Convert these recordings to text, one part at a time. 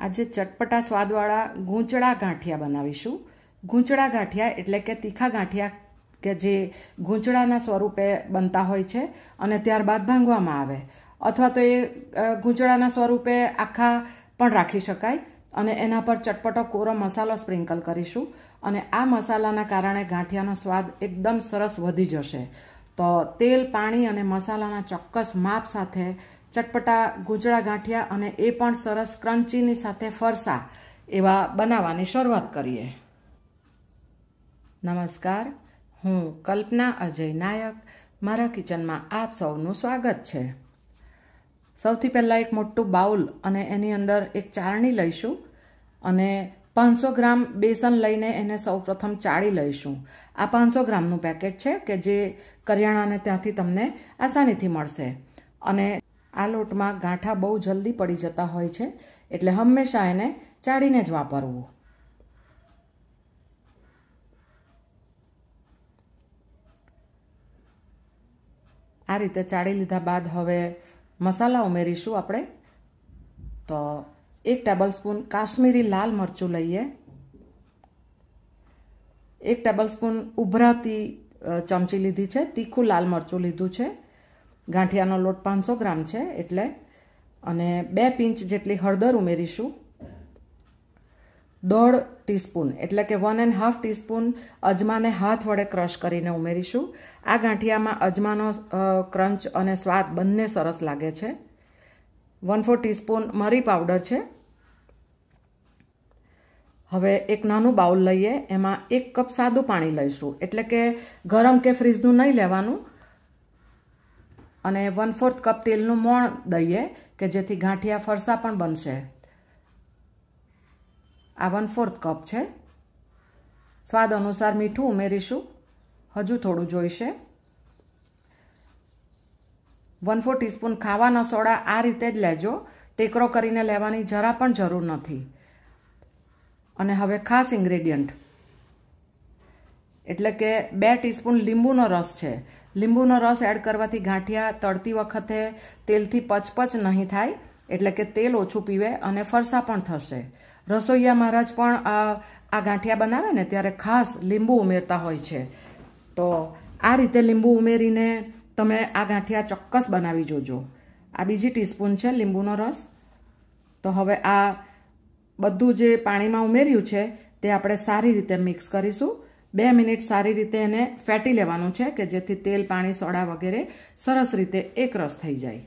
આજે ચટપટા સ્વાદવાળા ગૂંચળા ગાંઠિયા બનાવીશું ગૂંચળા ગાંઠિયા એટલે કે તીખા ગાંઠિયા કે જે ગૂંચળાના સ્વરૂપે બનતા હોય છે અને ત્યારબાદ ભાંગવામાં આવે અથવા તો એ ગૂંચળાના સ્વરૂપે આખા પણ રાખી શકાય અને એના પર ચટપટો કોરો મસાલો સ્પ્રિંકલ કરીશું અને આ મસાલાના કારણે ગાંઠિયાનો સ્વાદ એકદમ સરસ વધી જશે તો તેલ પાણી અને મસાલાના ચોક્કસ માપ સાથે ચટપટા ગુજરા ગાંઠિયા અને એ પણ સરસ ક્રન્ચીની સાથે ફરસા એવા બનાવવાની શરૂઆત કરીએ નમસ્કાર હું કલ્પના અજય નાયક મારા કિચનમાં આપ સૌનું સ્વાગત છે સૌથી પહેલાં એક મોટું બાઉલ અને એની અંદર એક ચારણી લઈશું અને પાંચસો ગ્રામ બેસન લઈને એને સૌપ્રથમ ચાળી લઈશું આ પાંચસો ગ્રામનું પેકેટ છે કે જે કરિયાણાને ત્યાંથી તમને આસાનીથી મળશે અને આ લોટમાં ગાંઠા બહુ જલ્દી પડી જતા હોય છે એટલે હંમેશા એને ચાળીને જ વાપરવું આ રીતે ચાળી લીધા બાદ હવે મસાલા ઉમેરીશું આપણે તો એક ટેબલસ્પૂન કાશ્મીરી લાલ મરચું લઈએ એક ટેબલસ્પૂન ઉભરાતી ચમચી લીધી છે તીખું લાલ મરચું લીધું છે ગાંઠિયાનો લોટ પાંચસો ગ્રામ છે એટલે અને બે પિંચ જેટલી હળદર ઉમેરીશું દોઢ ટીસ્પૂન એટલે કે વન એન્ડ હાફ ટીસ્પૂન અજમાને હાથ વડે ક્રશ કરીને ઉમેરીશું આ ગાંઠિયામાં અજમાનો ક્રંચ અને સ્વાદ બંને સરસ લાગે છે વન ફોર ટીસ્પૂન મરી પાવડર છે હવે એક નાનું બાઉલ લઈએ એમાં એક કપ સાદું પાણી લઈશું એટલે કે ગરમ કે ફ્રીજનું નહીં લેવાનું અને વન ફોર્થ કપ તેલનું મોણ દઈએ કે જેથી ગાંઠિયા ફરસા પણ બનશે આ વન ફોર્થ કપ છે સ્વાદ અનુસાર મીઠું ઉમેરીશું હજુ થોડું જોઈશે વન ફોર ટીસ્પૂન ખાવાનો સોડા આ રીતે જ લેજો ટેકરો કરીને લેવાની જરા પણ જરૂર નથી અને હવે ખાસ ઇન્ગ્રેડિયન્ટ એટલે કે બે ટીસ્પૂન લીંબુનો રસ છે લીંબુનો રસ એડ કરવાથી ગાંઠિયા તળતી વખતે તેલથી પચપચ નહીં થાય એટલે કે તેલ ઓછું પીવે અને ફરસા પણ થશે રસોઈયા મહારાજ પણ આ ગાંઠિયા બનાવે ને ત્યારે ખાસ લીંબુ ઉમેરતા હોય છે તો આ રીતે લીંબુ ઉમેરીને તમે આ ગાંઠિયા ચોક્કસ બનાવી જોજો આ બીજી ટીસ્પૂન છે લીંબુનો રસ તો હવે આ બધું જે પાણીમાં ઉમેર્યું છે તે આપણે સારી રીતે મિક્સ કરીશું બે મિનિટ સારી રીતે એને ફેટી લેવાનું છે કે જેથી તેલ પાણી સોડા વગેરે સરસ રીતે એકરસ થઈ જાય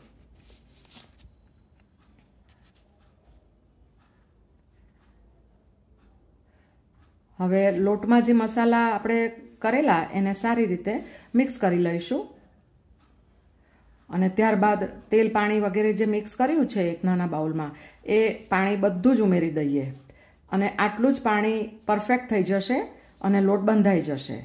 હવે લોટમાં જે મસાલા આપણે કરેલા એને સારી રીતે મિક્સ કરી લઈશું અને ત્યારબાદ તેલ પાણી વગેરે જે મિક્સ કર્યું છે એક નાના બાઉલમાં એ પાણી બધું જ ઉમેરી દઈએ અને આટલું જ પાણી પરફેક્ટ થઈ જશે અને લોટ બંધાઈ જશે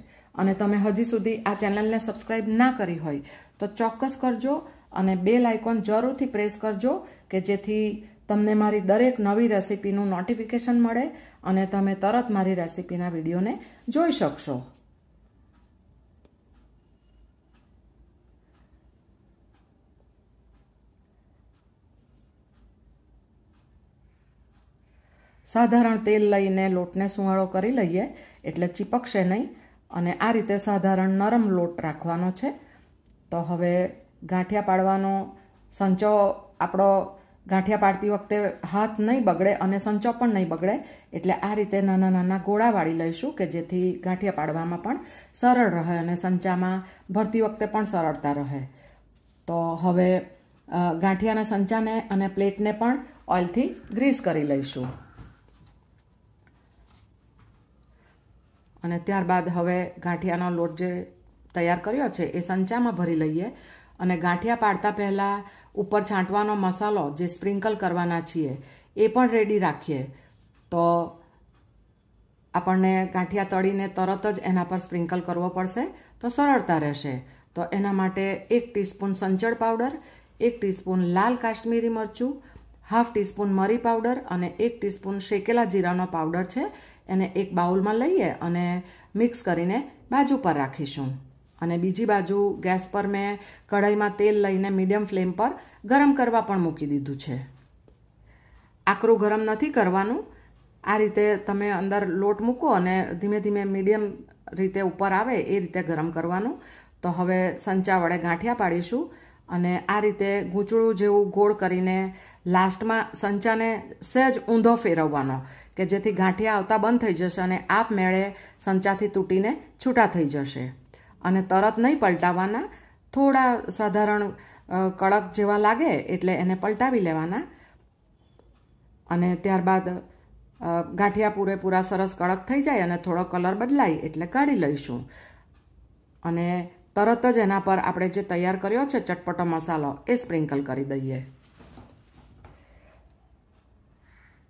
અને તમે હજી સુધી આ ચેનલને સબસ્ક્રાઈબ ના કરી હોય તો ચોક્કસ કરજો અને બે લાઇકોન જરૂરથી પ્રેસ કરજો કે જેથી તમને મારી દરેક નવી રેસીપીનું નોટિફિકેશન મળે અને તમે તરત મારી રેસીપીના વિડીયોને જોઈ શકશો સાધારણ તેલ લઈને લોટને સુંવાળો કરી લઈએ એટલે ચીપકશે નહીં અને આ રીતે સાધારણ નરમ લોટ રાખવાનો છે તો હવે ગાંઠિયા પાડવાનો સંચો આપણો ગાંઠિયા પાડતી વખતે હાથ નહીં બગડે અને સંચો પણ નહીં બગડે એટલે આ રીતે નાના નાના ગોળા વાળી લઈશું કે જેથી ગાંઠિયા પાડવામાં પણ સરળ રહે અને સંચામાં ભરતી વખતે પણ સરળતા રહે તો હવે ગાંઠિયાના સંચાને અને પ્લેટને પણ ઓઇલથી ગ્રીસ કરી લઈશું અને ત્યારબાદ હવે ગાંઠિયાનો લોટ જે તૈયાર કર્યો છે એ સંચામાં ભરી લઈએ અને ગાંઠિયા પાડતા પહેલાં ઉપર છાંટવાનો મસાલો જે સ્પ્રિંકલ કરવાના છીએ એ પણ રેડી રાખીએ તો આપણને ગાંઠિયા તળીને તરત જ એના પર સ્પ્રિંકલ કરવો પડશે તો સરળતા રહેશે તો એના માટે એક ટીસ્પૂન સંચળ પાવડર એક ટીસ્પૂન લાલ કાશ્મીરી મરચું હાફ ટીસ્પૂન મરી પાવડર અને એક ટીસ્પૂન શેકેલા જીરાનો પાવડર છે એને એક બાઉલમાં લઈએ અને મિક્સ કરીને બાજુ પર રાખીશું અને બીજી બાજુ ગેસ પર મેં કઢાઈમાં તેલ લઈને મીડિયમ ફ્લેમ પર ગરમ કરવા પણ મૂકી દીધું છે આકરું ગરમ નથી કરવાનું આ રીતે તમે અંદર લોટ મૂકો અને ધીમે ધીમે મીડિયમ રીતે ઉપર આવે એ રીતે ગરમ કરવાનું તો હવે સંચા વડે ગાંઠિયા પાડીશું અને આ રીતે ગૂંચળું જેવું ગોળ કરીને લાસ્ટમાં સંચાને સહેજ ઊંધો ફેરવવાનો કે જેથી ગાંઠિયા આવતા બંધ થઈ જશે અને આપમેળે સંચાથી તૂટીને છૂટા થઈ જશે અને તરત નહીં પલટાવવાના થોડા સાધારણ કડક જેવા લાગે એટલે એને પલટાવી લેવાના અને ત્યારબાદ ગાંઠિયા પૂરેપૂરા સરસ કડક થઈ જાય અને થોડો કલર બદલાય એટલે કાઢી લઈશું અને તરત જ એના પર આપણે જે તૈયાર કર્યો છે ચટપટો મસાલો એ સ્પ્રિંકલ કરી દઈએ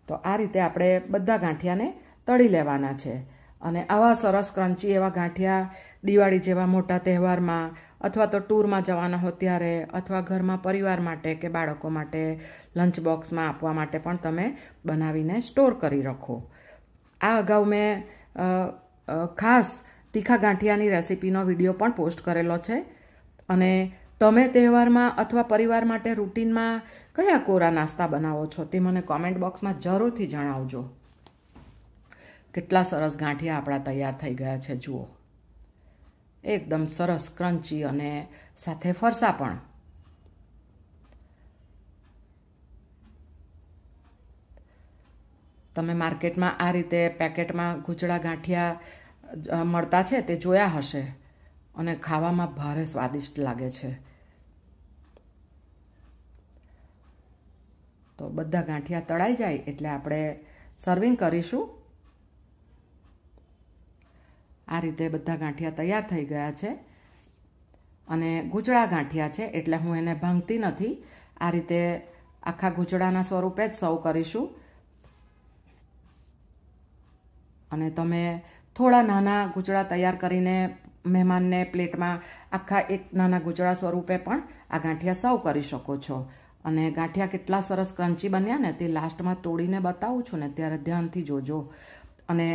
તો આ રીતે આપણે બધા ગાંઠિયાને તળી લેવાના છે અને આવા સરસ ક્રંચી એવા ગાંઠિયા દિવાળી જેવા મોટા તહેવારમાં અથવા તો ટૂરમાં જવાના હો ત્યારે અથવા ઘરમાં પરિવાર માટે કે બાળકો માટે લંચ બોક્સમાં આપવા માટે પણ તમે બનાવીને સ્ટોર કરી રાખો આ અગાઉ મેં ખાસ તીખા ગાંઠિયાની રેસીપીનો વિડીયો પણ પોસ્ટ કરેલો છે અને તમે તહેવારમાં અથવા પરિવાર માટે રૂટીનમાં કયા કોરા નાસ્તા બનાવો છો તે મને કોમેન્ટ બોક્સમાં જરૂરથી જણાવજો કેટલા સરસ ગાંઠિયા આપણા તૈયાર થઈ ગયા છે જુઓ એકદમ સરસ ક્રંચી અને સાથે ફરસા પણ તમે માર્કેટમાં આ રીતે પેકેટમાં ગુચડા ગાંઠિયા મળતા છે તે જોયા હશે અને ખાવામાં ભારે સ્વાદિષ્ટ લાગે છે તો બધા ગાંઠિયા તળાઈ જાય એટલે આપણે સર્વિંગ કરીશું આ રીતે બધા ગાંઠિયા તૈયાર થઈ ગયા છે અને ગૂંચળા ગાંઠિયા છે એટલે હું એને ભાંગતી નથી આ રીતે આખા ગૂંચળાના સ્વરૂપે જ સૌ કરીશું અને તમે થોડા નાના ગૂંચળા તૈયાર કરીને મહેમાનને પ્લેટમાં આખા એક નાના ગૂંચળા સ્વરૂપે પણ આ ગાંઠિયા સર્વ કરી શકો છો અને ગાંઠિયા કેટલા સરસ ક્રન્ચી બન્યા ને તે લાસ્ટમાં તોડીને બતાવું છું ને ત્યારે ધ્યાનથી જોજો અને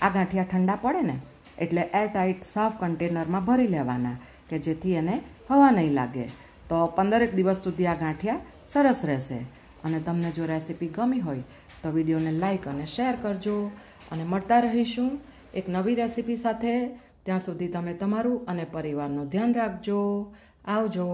આ ગાંઠિયા ઠંડા પડે ને એટલે એરટાઇટ સાફ કન્ટેનરમાં ભરી લેવાના કે જેથી એને હવા નહીં લાગે તો પંદરેક દિવસ સુધી આ ગાંઠિયા સરસ રહેશે અને તમને જો રેસીપી ગમી હોય તો વિડીયોને લાઇક અને શેર કરજો અને મળતા રહીશું એક નવી રેસીપી સાથે ત્યાં સુધી તમે તમારું અને પરિવારનું ધ્યાન રાખજો આવજો